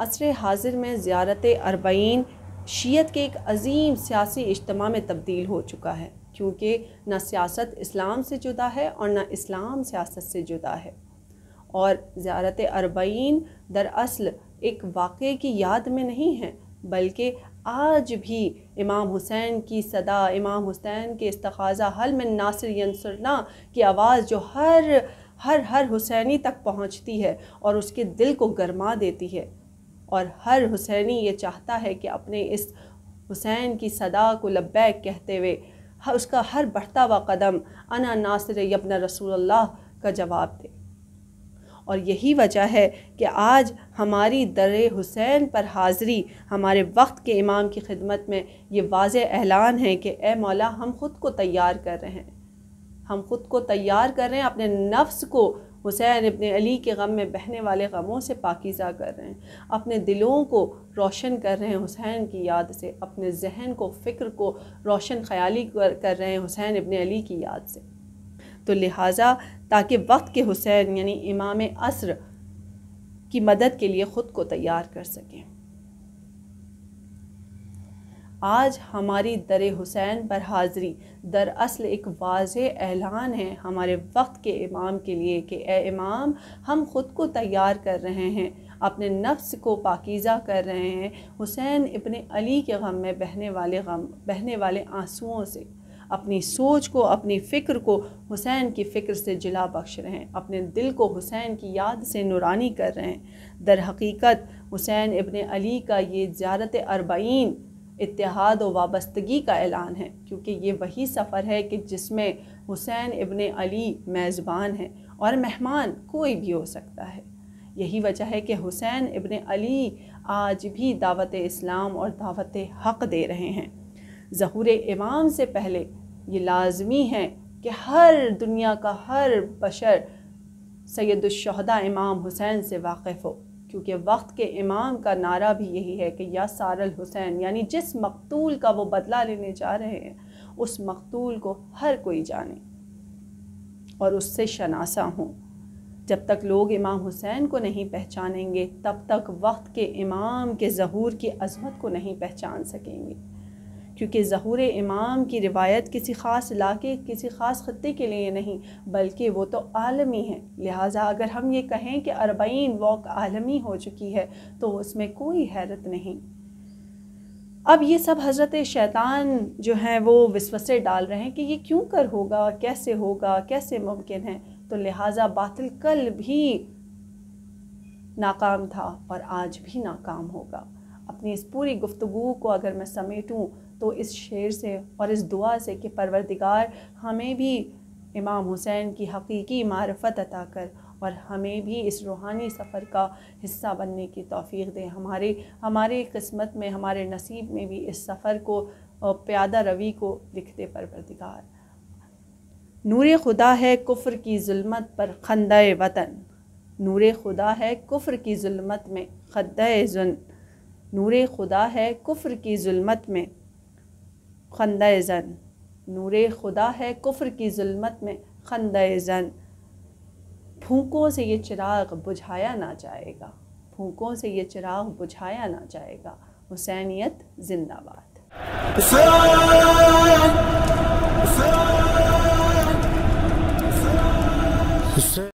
असर हाजिर में ज़्यारत अरबईन शीयत के एक अजीम सियासी इज्तम में तब्दील हो चुका है क्योंकि न सियासत इस्लाम से जुदा है और न इस्लाम सियासत से जुदा है और ज़्यारत अरबईन दरअसल एक वाक़े की याद में नहीं है बल्कि आज भी इमाम हुसैन की सदा इमाम हुसैन के इस्तखाज़ा हल में नासिर यंसरना की आवाज़ जो हर हर हर हुसैनी तक पहुंचती है और उसके दिल को गरमा देती है और हर हुसैनी ये चाहता है कि अपने इस हुसैन की सदा को लब्बैक कहते हुए उसका हर बढ़ता हुआ कदम अना नासिर यबन रसूल का जवाब दे और यही वजह है कि आज हमारी दर हुसैन पर हाज़री हमारे वक्त के इमाम की खिदमत में ये वाज ऐलान है कि ए मौला हम ख़ुद को तैयार कर रहे हैं हम ख़ुद को तैयार कर रहे हैं अपने नफ्स को हुसैन इबन अली के गम में बहने वाले गमों से पाकिज़ा कर रहे हैं अपने दिलों को रोशन कर रहे हैं हुसैन की याद से अपने जहन को फ़िक्र को रोशन ख्याली कर, रहे हैं हुसैन इबन अली की याद से तो लिहाजा ताकि वक्त के हुसैन यानी इमाम असर की मदद के लिए ख़ुद को तैयार कर सकें आज हमारी दर हुसैन पर हाज़री दरअसल एक वाज ऐलान है हमारे वक्त के इमाम के लिए कि ए इमाम हम ख़ुद को तैयार कर रहे हैं अपने नफ्स को पाकिज़ा कर रहे हैं हुसैन इब्ने अली के गम में बहने वाले गम बहने वाले आंसुओं से अपनी सोच को अपनी फ़िक्र को हुसैन की फ़िक्र से जिला बख्श रहे हैं अपने दिल को हुसैन की याद से नुरानी कर रहे हैं दर हकीकत हुसैन इबन अली का ये ज्यारत अरबईन इतिहाद व वाबस्तगी का ऐलान है क्योंकि ये वही सफ़र है कि जिसमें हुसैन इबन अली मेज़बान है और मेहमान कोई भी हो सकता है यही वजह है कि हुसैन इबन अली आज भी दावत इस्लाम और दावत हक़ दे रहे हैं जहूर इमाम से पहले ये लाजमी है कि हर दुनिया का हर बशर सैदुलशहदा इमाम हुसैन से वाकिफ़ हो क्योंकि वक्त के इमाम का नारा भी यही है कि या सारल हुसैन यानी जिस मकतूल का वो बदला लेने जा रहे हैं उस मकतूल को हर कोई जाने और उससे शनासा हों जब तक लोग इमाम हुसैन को नहीं पहचानेंगे तब तक वक्त के इमाम के जहूर की अजमत को नहीं पहचान सकेंगे क्योंकि ज़हूर इमाम की रिवायत किसी ख़ास इलाके किसी ख़ास ख़त्े के लिए नहीं बल्कि वो तो आलमी है लिहाजा अगर हम ये कहें कि अरबईन वॉक आलमी हो चुकी है तो उसमें कोई हैरत नहीं अब ये सब हज़रत शैतान जो हैं वो विस्वसे डाल रहे हैं कि ये क्यों कर होगा कैसे होगा कैसे मुमकिन है तो लिहाजा बातिल कल भी नाकाम था और आज भी नाकाम होगा अपनी इस पूरी गुफ्तु को अगर मैं समेटूँ तो इस शेर से और इस दुआ से कि परवरदिगार हमें भी इमाम हुसैन की हकीकी मारफत अता कर और हमें भी इस रूहानी सफ़र का हिस्सा बनने की तोफ़ी दें हमारे हमारे किस्मत में हमारे नसीब में भी इस सफ़र को प्यादा रवि को लिखते परवरदिगार नूर खुदा है कुफ्र की जुल्मत पर खंद वतन नूर खुदा है कुफ्र की जुल्मत में खद जुन नूर खुदा है कुफ्र की जुल्मत में खंद जन नूर खुदा है कुफ्र की जुल्मत में खंद जन फूकों से ये चिराग बुझाया ना जाएगा फूकों से ये चिराग बुझाया ना जाएगा हुसैनियत जिंदाबाद